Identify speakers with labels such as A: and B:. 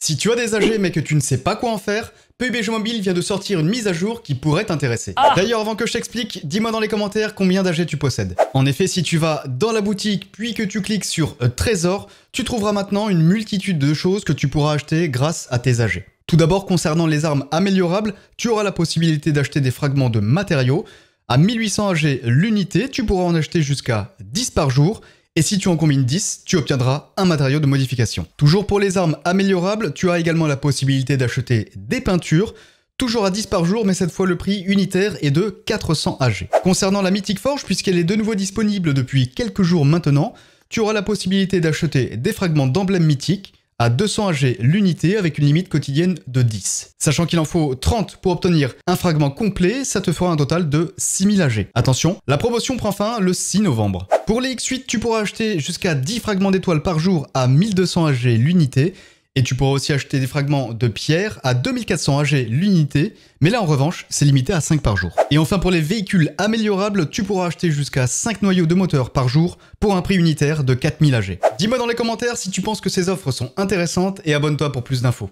A: Si tu as des AG mais que tu ne sais pas quoi en faire, PUBG Mobile vient de sortir une mise à jour qui pourrait t'intéresser. Ah. D'ailleurs, avant que je t'explique, dis-moi dans les commentaires combien d'AG tu possèdes. En effet, si tu vas dans la boutique puis que tu cliques sur euh, Trésor, tu trouveras maintenant une multitude de choses que tu pourras acheter grâce à tes AG. Tout d'abord, concernant les armes améliorables, tu auras la possibilité d'acheter des fragments de matériaux. À 1800 AG l'unité, tu pourras en acheter jusqu'à 10 par jour et si tu en combines 10, tu obtiendras un matériau de modification. Toujours pour les armes améliorables, tu as également la possibilité d'acheter des peintures, toujours à 10 par jour, mais cette fois le prix unitaire est de 400 AG. Concernant la mythique Forge, puisqu'elle est de nouveau disponible depuis quelques jours maintenant, tu auras la possibilité d'acheter des fragments d'emblèmes mythiques, à 200 AG l'unité avec une limite quotidienne de 10. Sachant qu'il en faut 30 pour obtenir un fragment complet, ça te fera un total de 6000 AG. Attention, la promotion prend fin le 6 novembre. Pour les X8, tu pourras acheter jusqu'à 10 fragments d'étoiles par jour à 1200 AG l'unité et tu pourras aussi acheter des fragments de pierre à 2400 AG l'unité, mais là en revanche, c'est limité à 5 par jour. Et enfin pour les véhicules améliorables, tu pourras acheter jusqu'à 5 noyaux de moteur par jour pour un prix unitaire de 4000 AG. Dis-moi dans les commentaires si tu penses que ces offres sont intéressantes et abonne-toi pour plus d'infos.